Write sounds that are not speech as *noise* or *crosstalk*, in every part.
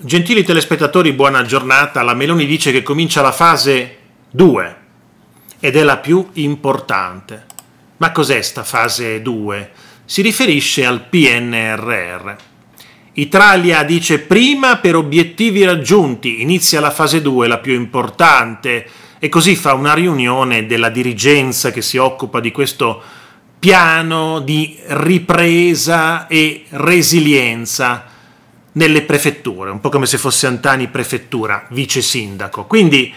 Gentili telespettatori, buona giornata. La Meloni dice che comincia la fase 2 ed è la più importante. Ma cos'è sta fase 2? Si riferisce al PNRR. Italia dice prima per obiettivi raggiunti, inizia la fase 2, la più importante, e così fa una riunione della dirigenza che si occupa di questo piano di ripresa e resilienza nelle prefetture, un po' come se fosse Antani prefettura, vice sindaco. Quindi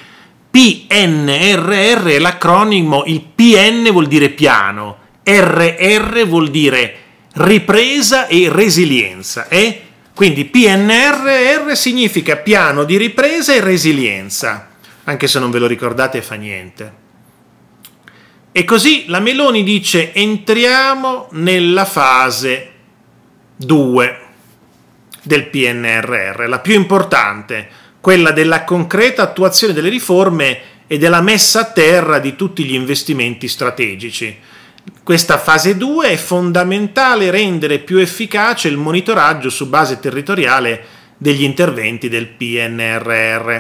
PNRR è l'acronimo, il PN vuol dire piano, RR vuol dire ripresa e resilienza. Eh? Quindi PNRR significa piano di ripresa e resilienza, anche se non ve lo ricordate fa niente. E così la Meloni dice entriamo nella fase 2 del PNRR, la più importante, quella della concreta attuazione delle riforme e della messa a terra di tutti gli investimenti strategici. Questa fase 2 è fondamentale rendere più efficace il monitoraggio su base territoriale degli interventi del PNRR,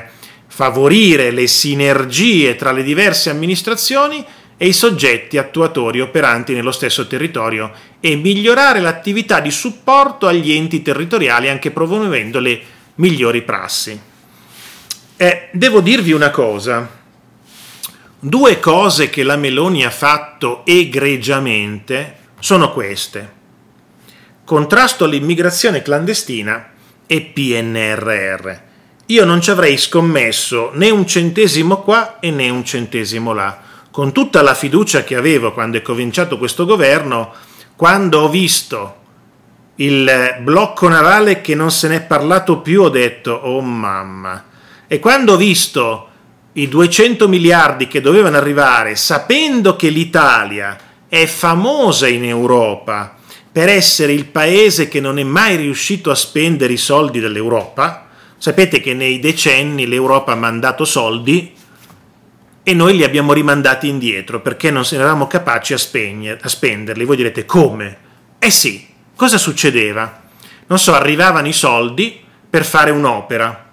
favorire le sinergie tra le diverse amministrazioni e i soggetti attuatori operanti nello stesso territorio e migliorare l'attività di supporto agli enti territoriali anche promuovendo le migliori prassi. Eh, devo dirvi una cosa, due cose che la Meloni ha fatto egregiamente sono queste. Contrasto all'immigrazione clandestina e PNRR. Io non ci avrei scommesso né un centesimo qua e né un centesimo là con tutta la fiducia che avevo quando è cominciato questo governo, quando ho visto il blocco navale che non se n'è parlato più, ho detto, oh mamma. E quando ho visto i 200 miliardi che dovevano arrivare, sapendo che l'Italia è famosa in Europa per essere il paese che non è mai riuscito a spendere i soldi dell'Europa, sapete che nei decenni l'Europa ha mandato soldi e noi li abbiamo rimandati indietro perché non eravamo capaci a, spegne, a spenderli. Voi direte come? Eh sì, cosa succedeva? Non so, arrivavano i soldi per fare un'opera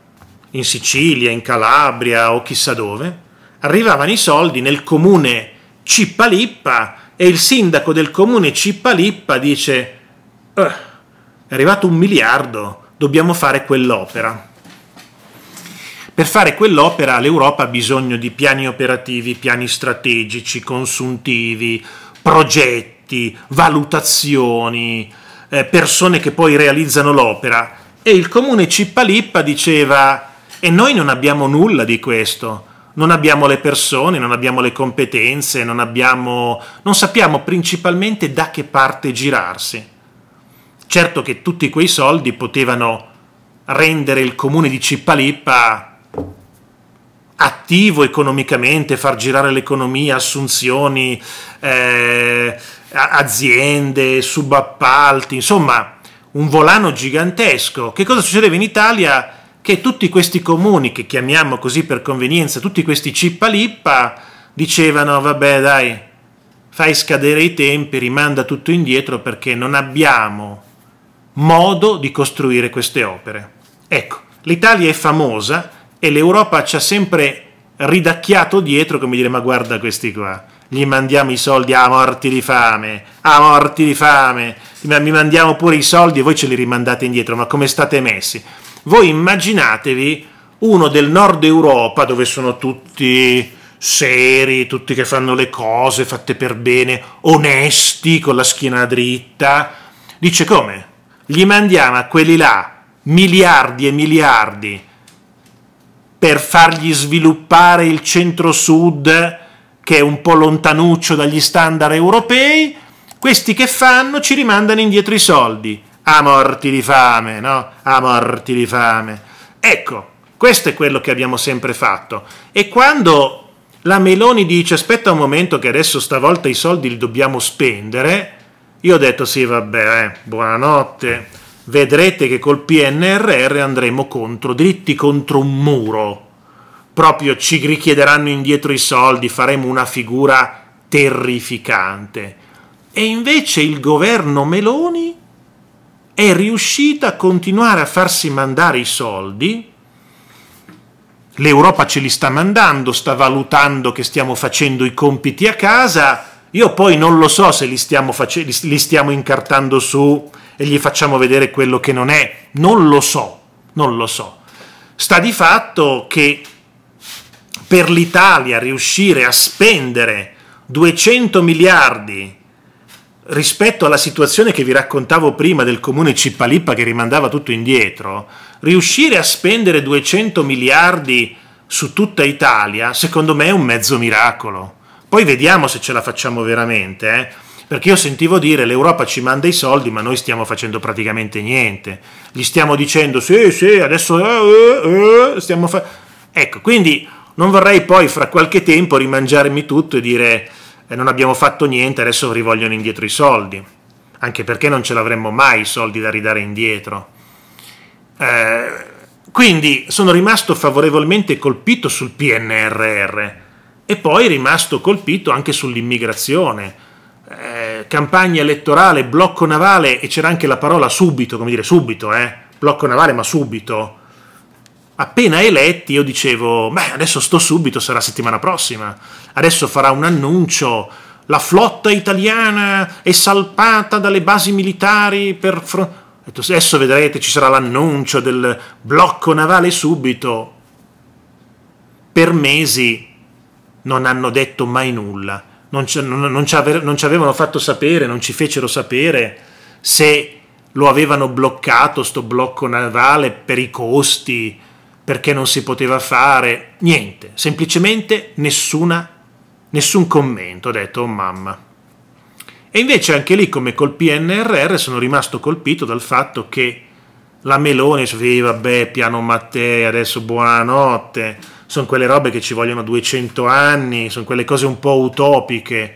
in Sicilia, in Calabria o chissà dove. Arrivavano i soldi nel comune Cippalippa e il sindaco del comune Cippalippa dice: eh, È arrivato un miliardo, dobbiamo fare quell'opera. Per fare quell'opera l'Europa ha bisogno di piani operativi, piani strategici, consuntivi, progetti, valutazioni, eh, persone che poi realizzano l'opera. E il comune Cippalippa diceva, e noi non abbiamo nulla di questo, non abbiamo le persone, non abbiamo le competenze, non, abbiamo, non sappiamo principalmente da che parte girarsi. Certo che tutti quei soldi potevano rendere il comune di Cippalippa attivo economicamente, far girare l'economia, assunzioni, eh, aziende, subappalti, insomma un volano gigantesco. Che cosa succedeva in Italia? Che tutti questi comuni, che chiamiamo così per convenienza, tutti questi cippalippa, dicevano vabbè dai, fai scadere i tempi, rimanda tutto indietro perché non abbiamo modo di costruire queste opere. Ecco, l'Italia è famosa e l'Europa ci ha sempre ridacchiato dietro come dire ma guarda questi qua gli mandiamo i soldi a ah, morti di fame a ah, morti di fame mi mandiamo pure i soldi e voi ce li rimandate indietro ma come state messi voi immaginatevi uno del nord Europa dove sono tutti seri, tutti che fanno le cose fatte per bene, onesti, con la schiena dritta. Dice come? Gli mandiamo a quelli là miliardi e miliardi per fargli sviluppare il centro-sud che è un po' lontanuccio dagli standard europei, questi che fanno ci rimandano indietro i soldi, a morti di fame, no? A morti di fame. Ecco, questo è quello che abbiamo sempre fatto. E quando la Meloni dice aspetta un momento che adesso stavolta i soldi li dobbiamo spendere, io ho detto sì vabbè, eh, buonanotte vedrete che col PNRR andremo contro, dritti contro un muro. Proprio ci richiederanno indietro i soldi, faremo una figura terrificante. E invece il governo Meloni è riuscito a continuare a farsi mandare i soldi. L'Europa ce li sta mandando, sta valutando che stiamo facendo i compiti a casa io poi non lo so se li stiamo, face- li stiamo incartando su e gli facciamo vedere quello che non è, non lo so, non lo so. Sta di fatto che per l'Italia riuscire a spendere 200 miliardi rispetto alla situazione che vi raccontavo prima del comune Cippalippa che rimandava tutto indietro, riuscire a spendere 200 miliardi su tutta Italia, secondo me è un mezzo miracolo. Poi vediamo se ce la facciamo veramente, eh? perché io sentivo dire l'Europa ci manda i soldi ma noi stiamo facendo praticamente niente, gli stiamo dicendo sì sì adesso eh, eh, eh stiamo facendo... Ecco, quindi non vorrei poi fra qualche tempo rimangiarmi tutto e dire eh, non abbiamo fatto niente, adesso rivogliono indietro i soldi, anche perché non ce l'avremmo mai i soldi da ridare indietro. Eh, quindi sono rimasto favorevolmente colpito sul PNRR e poi è rimasto colpito anche sull'immigrazione. Eh, campagna elettorale, blocco navale, e c'era anche la parola subito, come dire subito, eh? blocco navale ma subito. Appena eletti io dicevo, beh adesso sto subito, sarà settimana prossima, adesso farà un annuncio, la flotta italiana è salpata dalle basi militari per... Fr- adesso vedrete ci sarà l'annuncio del blocco navale subito. Per mesi non hanno detto mai nulla, non ci, non, non, ci ave, non ci avevano fatto sapere, non ci fecero sapere se lo avevano bloccato, sto blocco navale, per i costi, perché non si poteva fare, niente, semplicemente nessuna, nessun commento, ho detto, oh mamma. E invece anche lì, come col PNRR, sono rimasto colpito dal fatto che la Meloni, sì, vabbè, piano Mattei, adesso buonanotte, sono quelle robe che ci vogliono 200 anni, sono quelle cose un po' utopiche.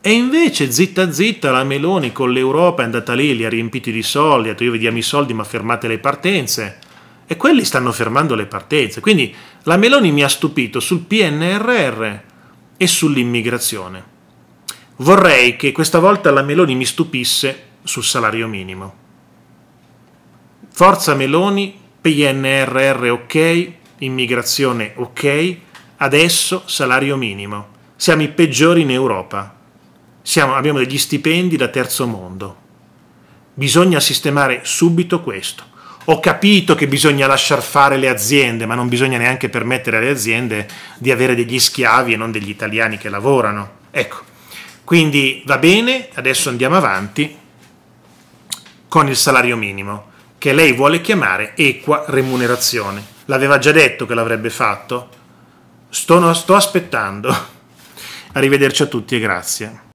E invece, zitta zitta, la Meloni con l'Europa è andata lì, li ha riempiti di soldi, ha detto io vi diamo i soldi ma fermate le partenze. E quelli stanno fermando le partenze. Quindi la Meloni mi ha stupito sul PNRR e sull'immigrazione. Vorrei che questa volta la Meloni mi stupisse sul salario minimo. Forza Meloni, PNRR ok, immigrazione ok, adesso salario minimo. Siamo i peggiori in Europa. Siamo, abbiamo degli stipendi da terzo mondo. Bisogna sistemare subito questo. Ho capito che bisogna lasciar fare le aziende, ma non bisogna neanche permettere alle aziende di avere degli schiavi e non degli italiani che lavorano. Ecco, quindi va bene, adesso andiamo avanti con il salario minimo che lei vuole chiamare equa remunerazione. L'aveva già detto che l'avrebbe fatto. Sto, sto aspettando. *laughs* Arrivederci a tutti e grazie.